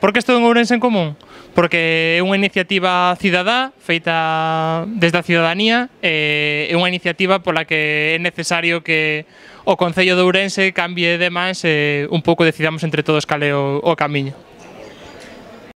Por que estou en Ourense en común? Porque é unha iniciativa cidadá feita desde a ciudadanía e é unha iniciativa pola que é necesario que o Concello de Ourense cambie de máis e un pouco decidamos entre todos cal é o, o camiño.